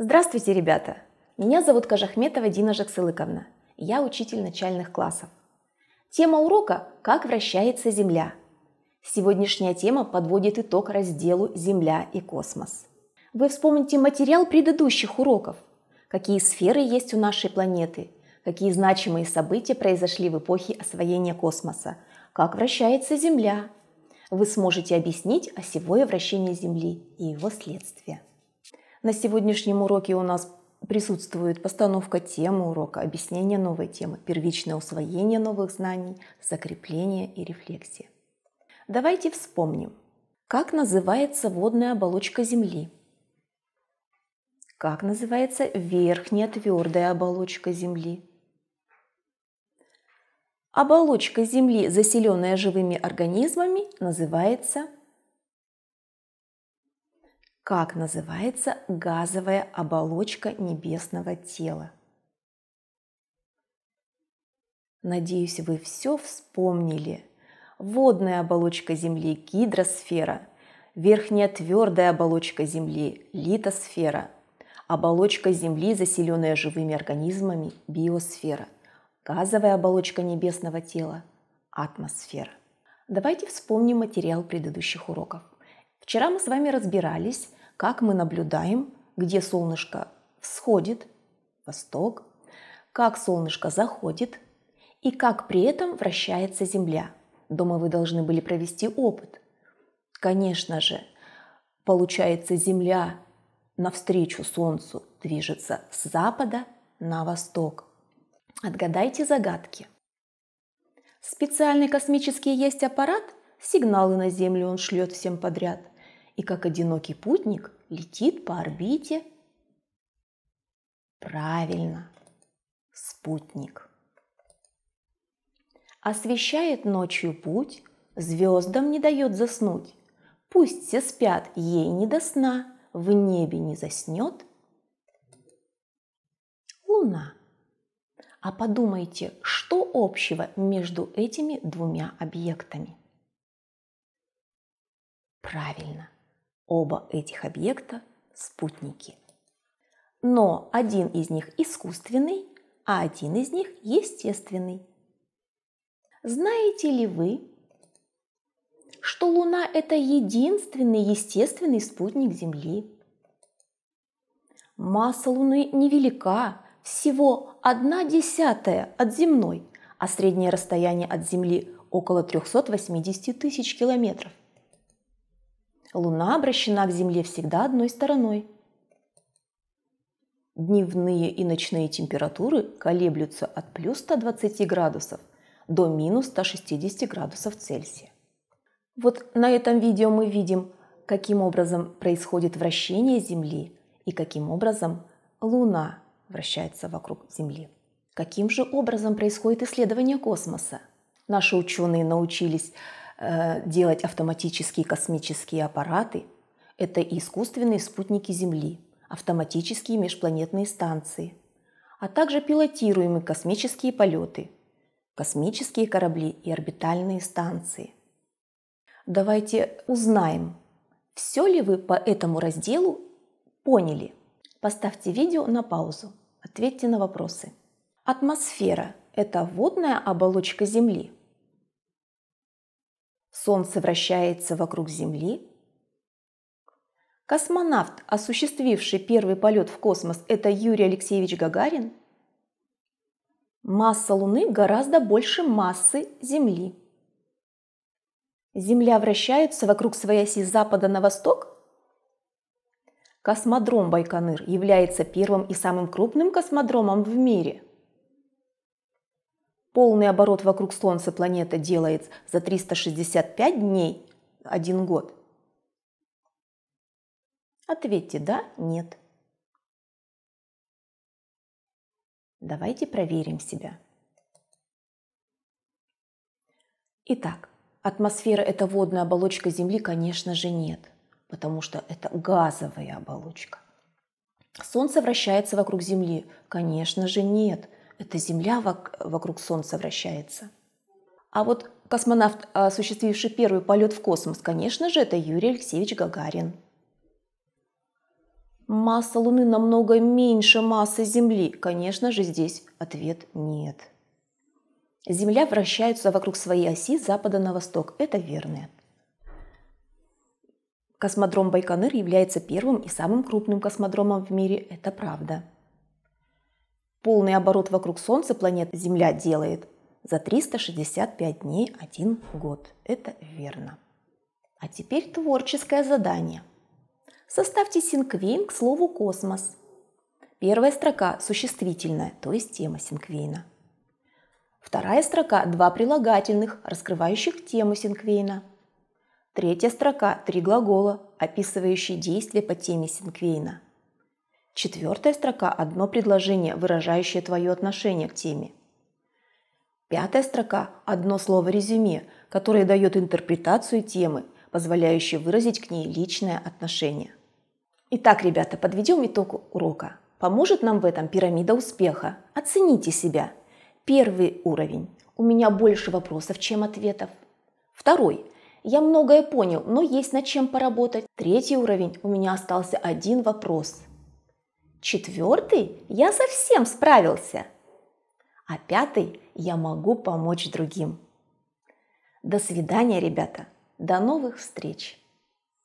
Здравствуйте, ребята! Меня зовут Кажахметова Дина Жаксылыковна. Я учитель начальных классов. Тема урока «Как вращается Земля». Сегодняшняя тема подводит итог разделу «Земля и космос». Вы вспомните материал предыдущих уроков. Какие сферы есть у нашей планеты, какие значимые события произошли в эпохе освоения космоса, как вращается Земля. Вы сможете объяснить осевое а вращение Земли и его следствия. На сегодняшнем уроке у нас присутствует постановка темы урока, объяснение новой темы, первичное усвоение новых знаний, закрепление и рефлексия. Давайте вспомним, как называется водная оболочка Земли, как называется верхняя твердая оболочка Земли, Оболочка Земли, заселенная живыми организмами, называется как называется газовая оболочка небесного тела. Надеюсь, вы все вспомнили. Водная оболочка Земли – гидросфера, верхняя твердая оболочка Земли – литосфера, оболочка Земли, заселенная живыми организмами – биосфера, газовая оболочка небесного тела – атмосфера. Давайте вспомним материал предыдущих уроков. Вчера мы с вами разбирались, как мы наблюдаем, где солнышко всходит, восток, как солнышко заходит и как при этом вращается Земля. Дома вы должны были провести опыт. Конечно же, получается Земля навстречу Солнцу движется с запада на восток. Отгадайте загадки. Специальный космический есть аппарат, сигналы на Землю он шлет всем подряд – и как одинокий путник летит по орбите. Правильно, спутник. Освещает ночью путь, звездам не дает заснуть. Пусть все спят, ей не до сна, в небе не заснет. Луна. А подумайте, что общего между этими двумя объектами? Правильно, Оба этих объекта – спутники. Но один из них искусственный, а один из них естественный. Знаете ли вы, что Луна – это единственный естественный спутник Земли? Масса Луны невелика, всего одна десятая от земной, а среднее расстояние от Земли около 380 тысяч километров – Луна обращена к Земле всегда одной стороной. Дневные и ночные температуры колеблются от плюс 120 градусов до минус 160 градусов Цельсия. Вот на этом видео мы видим, каким образом происходит вращение Земли и каким образом Луна вращается вокруг Земли. Каким же образом происходит исследование космоса? Наши ученые научились Э, делать автоматические космические аппараты, это и искусственные спутники Земли, автоматические межпланетные станции, а также пилотируемые космические полеты, космические корабли и орбитальные станции. Давайте узнаем, все ли вы по этому разделу поняли. Поставьте видео на паузу, ответьте на вопросы. Атмосфера – это водная оболочка Земли – Солнце вращается вокруг Земли. Космонавт, осуществивший первый полет в космос, это Юрий Алексеевич Гагарин. Масса Луны гораздо больше массы Земли. Земля вращается вокруг своей оси с запада на восток? Космодром Байконур является первым и самым крупным космодромом в мире – полный оборот вокруг Солнца планета делает за 365 дней, один год? Ответьте «да», «нет». Давайте проверим себя. Итак, атмосфера это водная оболочка Земли, конечно же, нет, потому что это газовая оболочка. Солнце вращается вокруг Земли, конечно же, нет – это Земля вокруг Солнца вращается. А вот космонавт, осуществивший первый полет в космос, конечно же, это Юрий Алексеевич Гагарин. Масса Луны намного меньше массы Земли. Конечно же, здесь ответ нет. Земля вращается вокруг своей оси с запада на восток. Это верно. Космодром Байконур является первым и самым крупным космодромом в мире. Это правда. Полный оборот вокруг Солнца планета Земля делает за 365 дней один год. Это верно. А теперь творческое задание. Составьте синквейн к слову «космос». Первая строка существительная, то есть тема синквейна. Вторая строка – два прилагательных, раскрывающих тему синквейна. Третья строка – три глагола, описывающие действия по теме синквейна. Четвертая строка – одно предложение, выражающее твое отношение к теме. Пятая строка – одно слово-резюме, которое дает интерпретацию темы, позволяющее выразить к ней личное отношение. Итак, ребята, подведем итог урока. Поможет нам в этом пирамида успеха. Оцените себя. Первый уровень. У меня больше вопросов, чем ответов. Второй. Я многое понял, но есть над чем поработать. Третий уровень. У меня остался один вопрос – Четвертый – я совсем справился. А пятый – я могу помочь другим. До свидания, ребята. До новых встреч.